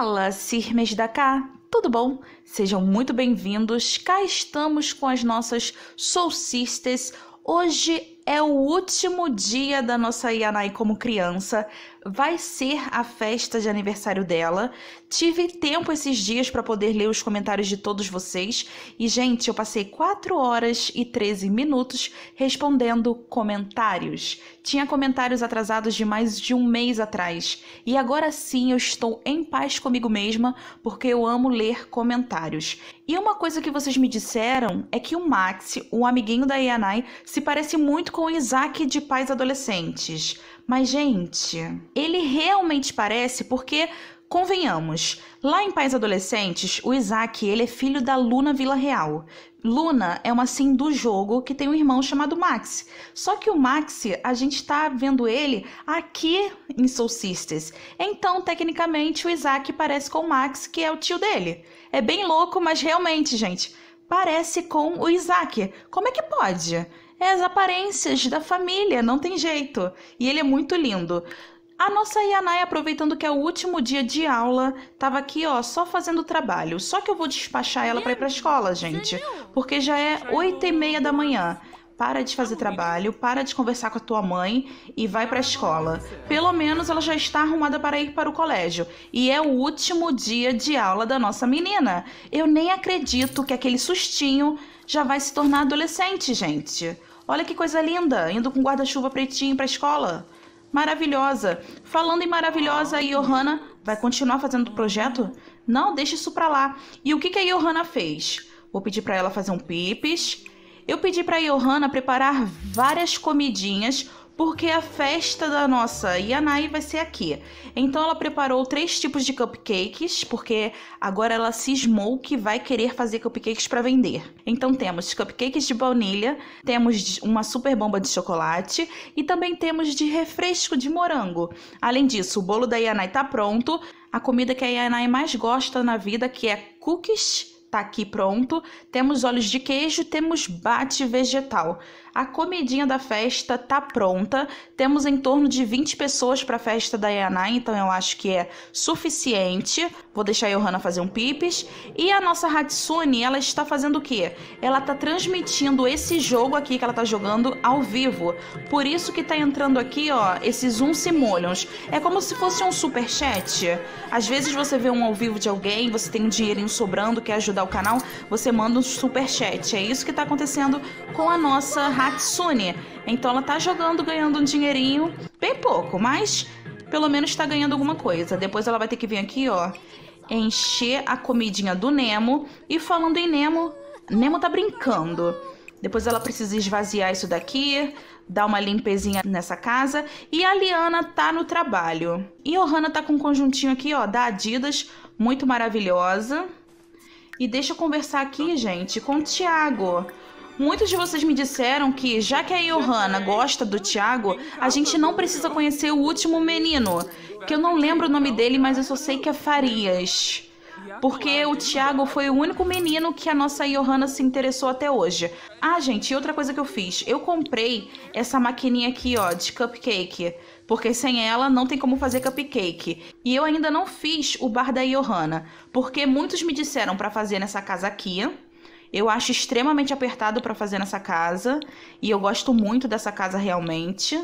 Fala, Sirmes da cá. Tudo bom? Sejam muito bem-vindos. Cá estamos com as nossas Soul Sisters. Hoje é o último dia da nossa Yanai como criança, vai ser a festa de aniversário dela. Tive tempo esses dias para poder ler os comentários de todos vocês. E, gente, eu passei 4 horas e 13 minutos respondendo comentários. Tinha comentários atrasados de mais de um mês atrás. E agora sim eu estou em paz comigo mesma, porque eu amo ler comentários. E uma coisa que vocês me disseram é que o Max, o amiguinho da Ianai, se parece muito com o Isaac de Pais Adolescentes. Mas, gente, ele realmente parece porque Convenhamos, lá em Pais Adolescentes, o Isaac ele é filho da Luna Vila Real. Luna é uma sim do jogo que tem um irmão chamado Max. Só que o Max, a gente tá vendo ele aqui em Soul Sisters. Então, tecnicamente, o Isaac parece com o Max, que é o tio dele. É bem louco, mas realmente, gente, parece com o Isaac. Como é que pode? é as aparências da família, não tem jeito. E ele é muito lindo. A nossa Yanai, aproveitando que é o último dia de aula, tava aqui, ó, só fazendo trabalho. Só que eu vou despachar ela para ir pra escola, gente. Porque já é oito e meia da manhã para de fazer trabalho, para de conversar com a tua mãe e vai para a escola. Pelo menos ela já está arrumada para ir para o colégio e é o último dia de aula da nossa menina. Eu nem acredito que aquele sustinho já vai se tornar adolescente, gente. Olha que coisa linda, indo com guarda-chuva pretinho para a escola. Maravilhosa. Falando em maravilhosa, a Johanna vai continuar fazendo o projeto? Não, deixa isso para lá. E o que, que a Johanna fez? Vou pedir para ela fazer um pipis eu pedi para Johanna preparar várias comidinhas porque a festa da nossa Yanai vai ser aqui. Então ela preparou três tipos de cupcakes, porque agora ela cismou que vai querer fazer cupcakes para vender. Então temos cupcakes de baunilha, temos uma super bomba de chocolate e também temos de refresco de morango. Além disso, o bolo da Yanai está pronto, a comida que a Yanai mais gosta na vida que é cookies tá aqui pronto. Temos olhos de queijo, temos bate vegetal. A comidinha da festa tá pronta. Temos em torno de 20 pessoas para a festa da Yana, então eu acho que é suficiente. Vou deixar a Johanna fazer um pips E a nossa Hatsune, ela está fazendo o quê? Ela tá transmitindo esse jogo aqui que ela tá jogando ao vivo. Por isso que tá entrando aqui, ó, esses uns simolhons. É como se fosse um super chat. Às vezes você vê um ao vivo de alguém, você tem um dinheirinho sobrando, quer ajudar o canal, você manda um super chat. É isso que tá acontecendo com a nossa Hatsune. Hatsune. Então ela tá jogando, ganhando um dinheirinho, bem pouco, mas pelo menos tá ganhando alguma coisa. Depois ela vai ter que vir aqui, ó, encher a comidinha do Nemo. E falando em Nemo, Nemo tá brincando. Depois ela precisa esvaziar isso daqui, dar uma limpezinha nessa casa. E a Liana tá no trabalho. E o Hanna tá com um conjuntinho aqui, ó, da Adidas, muito maravilhosa. E deixa eu conversar aqui, gente, com o Thiago. Muitos de vocês me disseram que, já que a Johanna gosta do Tiago, a gente não precisa conhecer o último menino, que eu não lembro o nome dele, mas eu só sei que é Farias. Porque o Tiago foi o único menino que a nossa Johanna se interessou até hoje. Ah, gente, e outra coisa que eu fiz. Eu comprei essa maquininha aqui, ó, de cupcake. Porque sem ela não tem como fazer cupcake. E eu ainda não fiz o bar da Johanna. Porque muitos me disseram para fazer nessa casa aqui eu acho extremamente apertado para fazer nessa casa e eu gosto muito dessa casa realmente.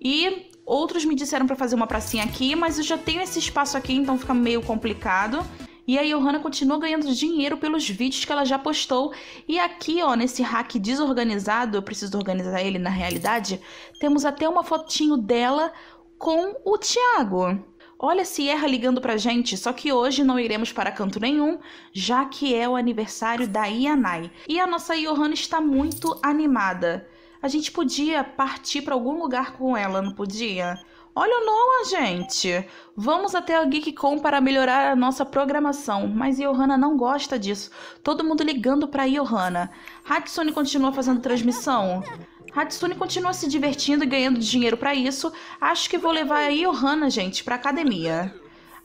E outros me disseram para fazer uma pracinha aqui, mas eu já tenho esse espaço aqui, então fica meio complicado. E a Johanna continua ganhando dinheiro pelos vídeos que ela já postou. E aqui, ó, nesse hack desorganizado, eu preciso organizar ele na realidade, temos até uma fotinho dela com o Thiago. Olha Sierra ligando pra gente, só que hoje não iremos para canto nenhum, já que é o aniversário da Ianai. E a nossa Johanna está muito animada. A gente podia partir para algum lugar com ela, não podia? Olha o Noah, gente! Vamos até a GeekCon para melhorar a nossa programação, mas Johanna não gosta disso. Todo mundo ligando para Johanna. Hatsune continua fazendo transmissão? Hatsune continua se divertindo e ganhando dinheiro para isso. Acho que vou levar a Johanna, gente, pra academia.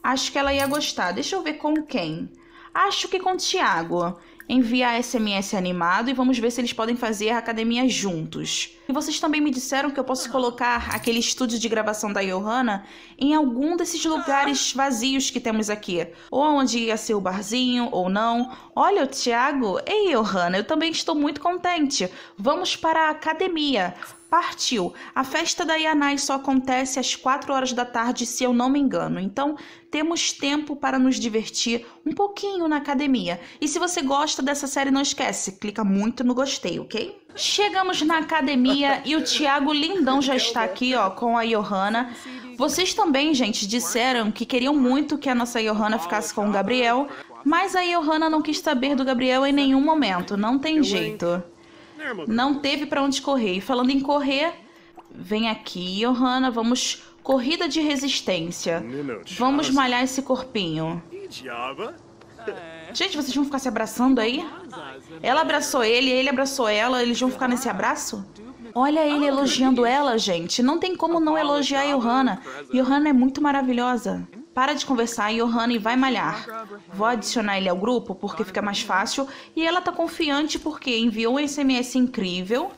Acho que ela ia gostar. Deixa eu ver com quem. Acho que com o Thiago enviar SMS animado e vamos ver se eles podem fazer a academia juntos. E vocês também me disseram que eu posso colocar aquele estúdio de gravação da Johanna em algum desses lugares vazios que temos aqui. Ou onde ia ser o barzinho, ou não. Olha, o Thiago. Ei, Johanna, eu também estou muito contente. Vamos para a academia partiu. A festa da Yanai só acontece às 4 horas da tarde, se eu não me engano. Então, temos tempo para nos divertir um pouquinho na academia. E se você gosta dessa série, não esquece, clica muito no gostei, ok? Chegamos na academia e o Thiago Lindão já está aqui, ó, com a Johanna. Vocês também, gente, disseram que queriam muito que a nossa Johanna ficasse com o Gabriel, mas a Johanna não quis saber do Gabriel em nenhum momento, não tem jeito. Né, não teve para onde correr. E falando em correr, vem aqui, Johanna, vamos corrida de resistência. Vamos malhar esse corpinho. É. Gente, vocês vão ficar se abraçando aí? Ela abraçou ele, ele abraçou ela, eles vão ficar nesse abraço? Olha ele elogiando ela, gente. Não tem como não elogiar a Johanna. Johanna é muito maravilhosa. Para de conversar, Johanna, e vai malhar. Vou adicionar ele ao grupo porque fica mais fácil e ela tá confiante porque enviou um SMS incrível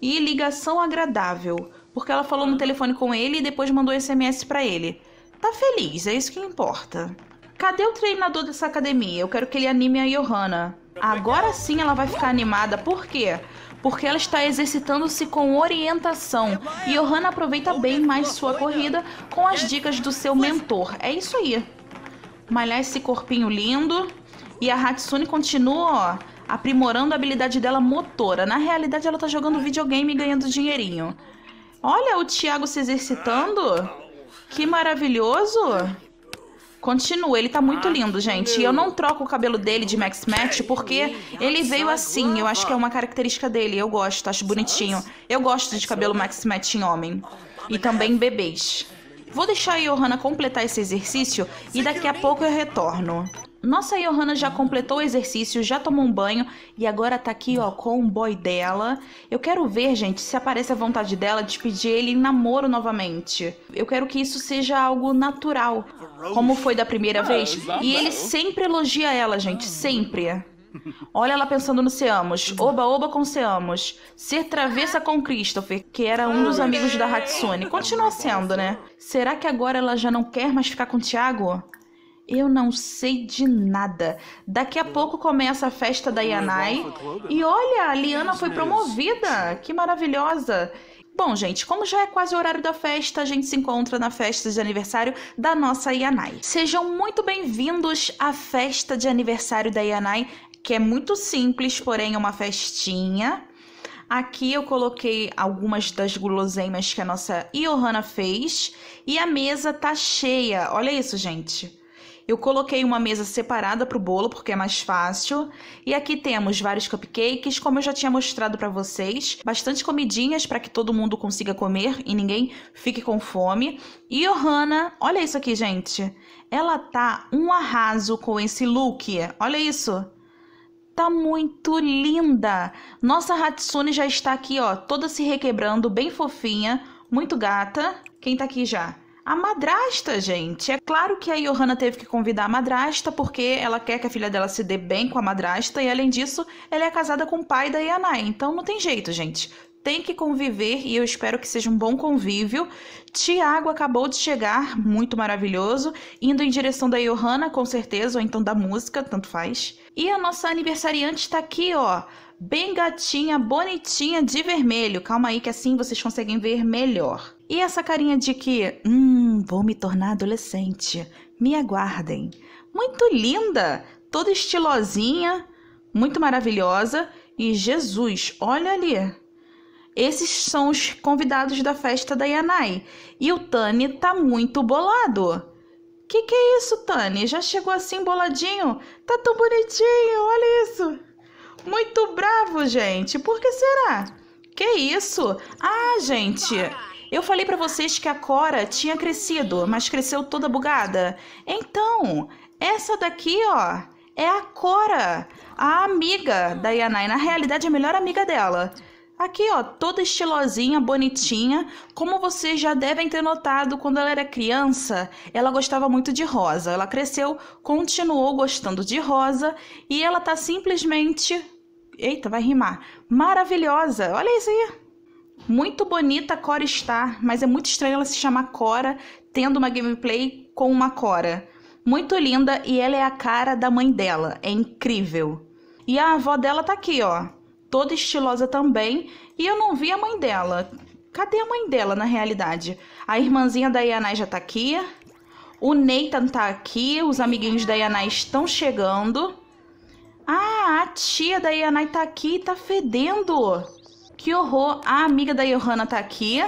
e ligação agradável, porque ela falou no telefone com ele e depois mandou SMS para ele. Tá feliz, é isso que importa. Cadê o treinador dessa academia? Eu quero que ele anime a Johanna. Agora sim ela vai ficar animada. Por quê? Porque ela está exercitando-se com orientação. E Johanna aproveita bem mais sua corrida com as dicas do seu mentor. É isso aí. Malhar esse corpinho lindo. E a Hatsune continua, ó, aprimorando a habilidade dela motora. Na realidade, ela está jogando videogame e ganhando dinheirinho. Olha o Thiago se exercitando. Que maravilhoso! Continua, ele tá muito ah, lindo, gente. E eu não troco o cabelo dele de Max Match porque ele veio assim. Eu acho que é uma característica dele. Eu gosto, acho bonitinho. Eu gosto de cabelo Max Match em homem. E também em bebês. Vou deixar a Johanna completar esse exercício e daqui a pouco eu retorno. Nossa Johanna já completou o exercício, já tomou um banho e agora tá aqui, ó, com o boy dela. Eu quero ver, gente, se aparece a vontade dela de pedir ele em namoro novamente. Eu quero que isso seja algo natural, como foi da primeira ah, vez. E ele sempre elogia ela, gente, sempre. Olha ela pensando no Seamos. Oba, oba com Seamos. Ser travessa com Christopher, que era um dos amigos da Hatsune. Continua sendo, né? Será que agora ela já não quer mais ficar com o Thiago? Eu não sei de nada. Daqui a pouco começa a festa da é Yanai. E olha, a Liana foi promovida. Que maravilhosa. Bom, gente, como já é quase o horário da festa, a gente se encontra na festa de aniversário da nossa Yanai. Sejam muito bem-vindos à festa de aniversário da Yanai, que é muito simples, porém é uma festinha. Aqui eu coloquei algumas das guloseimas que a nossa Johanna fez e a mesa tá cheia. Olha isso, gente. Eu coloquei uma mesa separada para o bolo porque é mais fácil. E aqui temos vários cupcakes, como eu já tinha mostrado para vocês, bastante comidinhas para que todo mundo consiga comer e ninguém fique com fome. E Johanna, olha isso aqui, gente. Ela tá um arraso com esse look. Olha isso. Tá muito linda. Nossa Hatsune já está aqui, ó, toda se requebrando, bem fofinha, muito gata. Quem tá aqui já? A madrasta, gente. É claro que a Johanna teve que convidar a madrasta porque ela quer que a filha dela se dê bem com a madrasta e, além disso, ela é casada com o pai da Yanai. Então não tem jeito, gente. Tem que conviver e eu espero que seja um bom convívio. Tiago acabou de chegar, muito maravilhoso, indo em direção da Johanna, com certeza, ou então da música, tanto faz. E a nossa aniversariante está aqui, ó bem gatinha, bonitinha, de vermelho. Calma aí que assim vocês conseguem ver melhor. E essa carinha de que, hum, vou me tornar adolescente, me aguardem. Muito linda, toda estilosinha, muito maravilhosa. E Jesus, olha ali. Esses são os convidados da festa da Yanai. E o Tani tá muito bolado. Que que é isso, Tani? Já chegou assim boladinho? Tá tão bonitinho, olha isso. Muito bravo, gente. Por que será? Que isso? Ah, gente. Eu falei para vocês que a Cora tinha crescido, mas cresceu toda bugada. Então, essa daqui, ó, é a Cora, a amiga da Yanai. Na realidade, é a melhor amiga dela. Aqui, ó, toda estilosinha, bonitinha. Como vocês já devem ter notado, quando ela era criança, ela gostava muito de rosa. Ela cresceu, continuou gostando de rosa e ela tá simplesmente. Eita, vai rimar. Maravilhosa! Olha isso aí! Muito bonita a Cora está, mas é muito estranho ela se chamar Cora tendo uma gameplay com uma Cora. Muito linda e ela é a cara da mãe dela. É incrível. E a avó dela tá aqui, ó toda estilosa também, e eu não vi a mãe dela. Cadê a mãe dela, na realidade? A irmãzinha da Yanai já tá aqui. O Nathan tá aqui. Os amiguinhos da Yanai estão chegando. Ah, a tia da Yanai tá aqui e tá fedendo. Que horror. A amiga da Johanna tá aqui.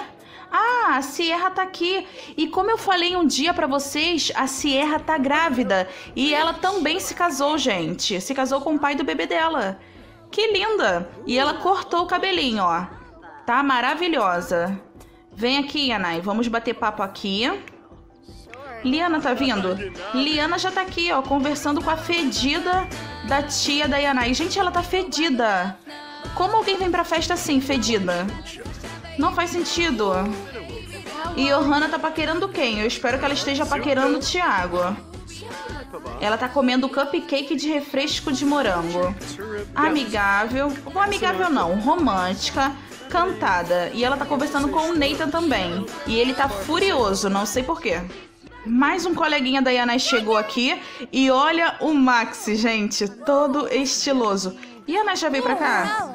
Ah, a Sierra tá aqui. E como eu falei um dia para vocês, a Sierra tá grávida. E ela também se casou, gente. Se casou com o pai do bebê dela. Que linda! E ela cortou o cabelinho, ó. Tá maravilhosa. Vem aqui, Yanai. Vamos bater papo aqui. Liana tá vindo? Liana já tá aqui, ó, conversando com a fedida da tia da Yanai. Gente, ela tá fedida. Como alguém vem pra festa assim, fedida? Não faz sentido. E Johanna tá paquerando quem? Eu espero que ela esteja paquerando o Thiago. Ela tá comendo cupcake de refresco de morango. Amigável, ou amigável não, romântica, cantada. E ela tá conversando com o Nathan também. E ele tá furioso, não sei porquê. Mais um coleguinha da Yanai chegou aqui e olha o Max, gente, todo estiloso. E a já veio pra cá?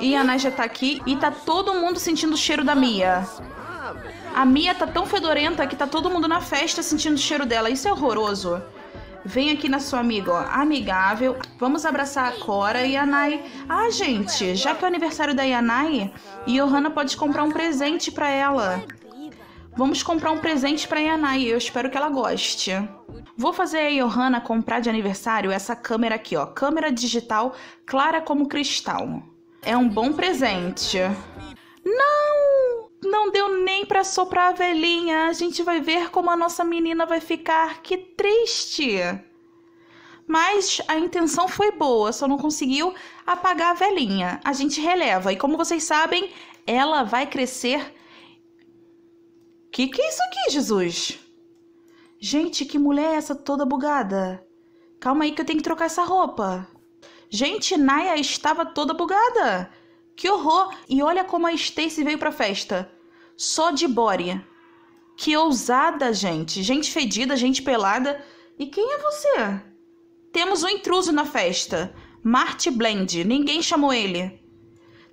E a já tá aqui e tá todo mundo sentindo o cheiro da Mia. A Mia tá tão fedorenta que tá todo mundo na festa sentindo o cheiro dela. Isso é horroroso. Vem aqui na sua amiga, ó, amigável. Vamos abraçar a Cora e a Nai. Ah, gente, já que é o aniversário da Yanai, Johanna pode comprar um presente para ela. Vamos comprar um presente para Yanai, eu espero que ela goste. Vou fazer a Johanna comprar de aniversário essa câmera aqui, ó, câmera digital clara como cristal. É um bom presente. Não! Não deu nem para soprar a velhinha. A gente vai ver como a nossa menina vai ficar. Que triste. Mas a intenção foi boa, só não conseguiu apagar a velhinha. A gente releva. E como vocês sabem, ela vai crescer. Que que é isso aqui, Jesus? Gente, que mulher é essa toda bugada? Calma aí que eu tenho que trocar essa roupa. Gente, Naya estava toda bugada. Que horror! E olha como a Stacy veio pra festa. Só de body. Que ousada, gente. Gente fedida, gente pelada. E quem é você? Temos um intruso na festa. Marte Blend. Ninguém chamou ele.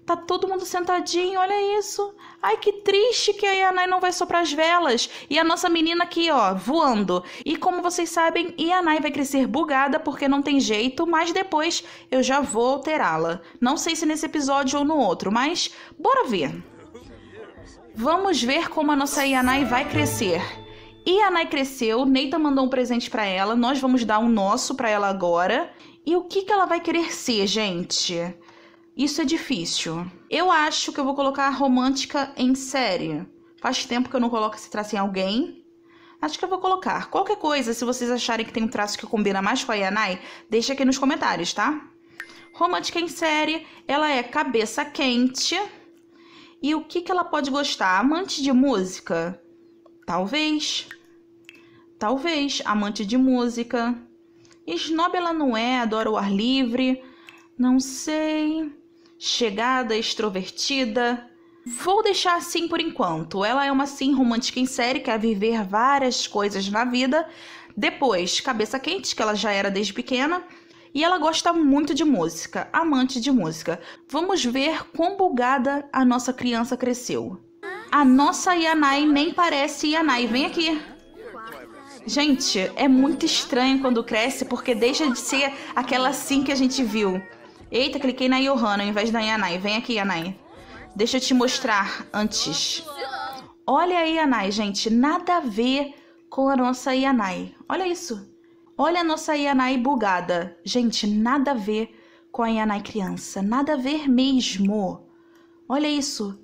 Tá todo mundo sentadinho, olha isso. Ai, que triste que a Yanai não vai soprar as velas. E a nossa menina aqui, ó, voando. E como vocês sabem, Yanai vai crescer bugada porque não tem jeito, mas depois eu já vou alterá-la. Não sei se nesse episódio ou no outro, mas bora ver. Vamos ver como a nossa Yanai vai crescer. Yanai cresceu, Neita mandou um presente para ela, nós vamos dar um nosso para ela agora. E o que, que ela vai querer ser, gente? Isso é difícil. Eu acho que eu vou colocar romântica em série. Faz tempo que eu não coloco esse traço em alguém. Acho que eu vou colocar. Qualquer coisa, se vocês acharem que tem um traço que combina mais com a Yanai, deixa aqui nos comentários, tá? Romântica em série, ela é cabeça quente. E o que, que ela pode gostar? Amante de música? Talvez. Talvez. Amante de música. Snob ela não é, adora o ar livre. Não sei chegada, extrovertida. Vou deixar assim por enquanto. Ela é uma sim romântica em série, quer viver várias coisas na vida. Depois, cabeça quente, que ela já era desde pequena. E ela gosta muito de música, amante de música. Vamos ver quão bugada a nossa criança cresceu. A nossa Yanai nem parece Yanai. Vem aqui. Gente, é muito estranho quando cresce, porque deixa de ser aquela sim que a gente viu. Eita, cliquei na Johanna ao invés da Yanai. Vem aqui, Yanai. Deixa eu te mostrar antes. Olha aí, Yanai, gente. Nada a ver com a nossa Yanai. Olha isso. Olha a nossa Yanai bugada. Gente, nada a ver com a Yanai criança. Nada a ver mesmo. Olha isso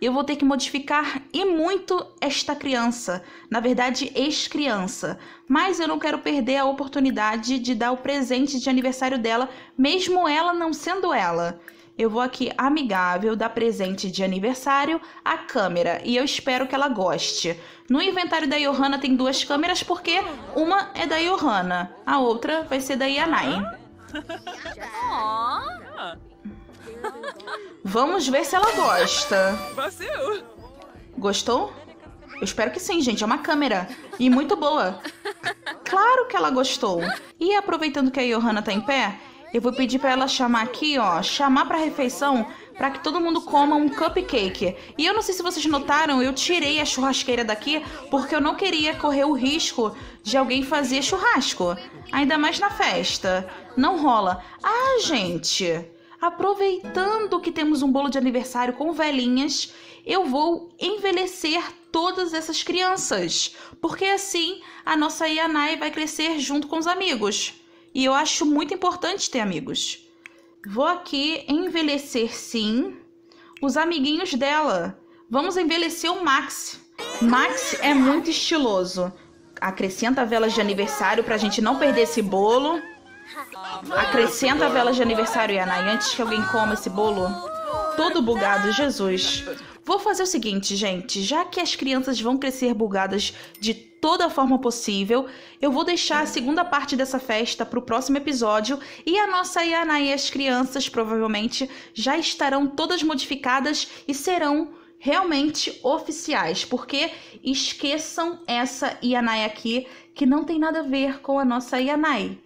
eu vou ter que modificar e muito esta criança, na verdade, ex-criança. Mas eu não quero perder a oportunidade de dar o presente de aniversário dela, mesmo ela não sendo ela. Eu vou aqui amigável dar presente de aniversário à câmera e eu espero que ela goste. No inventário da Johanna tem duas câmeras porque uma é da Johanna, a outra vai ser da Yanai. Vamos ver se ela gosta. Gostou? Eu espero que sim, gente. É uma câmera. E muito boa. Claro que ela gostou. E aproveitando que a Johanna tá em pé, eu vou pedir para ela chamar aqui, ó, chamar para refeição, para que todo mundo coma um cupcake. E eu não sei se vocês notaram, eu tirei a churrasqueira daqui porque eu não queria correr o risco de alguém fazer churrasco, ainda mais na festa. Não rola. Ah, gente, aproveitando que temos um bolo de aniversário com velhinhas, eu vou envelhecer todas essas crianças, porque assim a nossa Ianai vai crescer junto com os amigos. E eu acho muito importante ter amigos. Vou aqui envelhecer sim os amiguinhos dela. Vamos envelhecer o Max. Max é muito estiloso. Acrescenta velas de aniversário para a gente não perder esse bolo. Acrescenta a vela de aniversário, Yanai, antes que alguém coma esse bolo. Todo bugado, Jesus. Vou fazer o seguinte, gente. Já que as crianças vão crescer bugadas de toda forma possível, eu vou deixar a segunda parte dessa festa para o próximo episódio e a nossa Yanai e as crianças provavelmente já estarão todas modificadas e serão realmente oficiais, porque esqueçam essa Yanai aqui que não tem nada a ver com a nossa Yanai.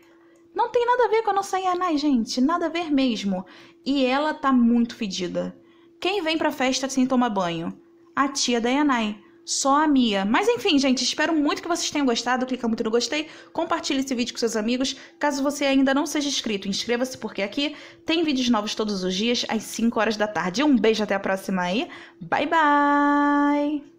Não tem nada a ver com a nossa Yanai, gente. Nada a ver mesmo. E ela tá muito fedida. Quem vem pra festa sem tomar banho? A tia da Yanai. Só a Mia. Mas enfim, gente, espero muito que vocês tenham gostado. Clica muito no gostei, compartilhe esse vídeo com seus amigos. Caso você ainda não seja inscrito, inscreva-se porque aqui tem vídeos novos todos os dias às 5 horas da tarde. Um beijo, até a próxima aí. Bye, bye!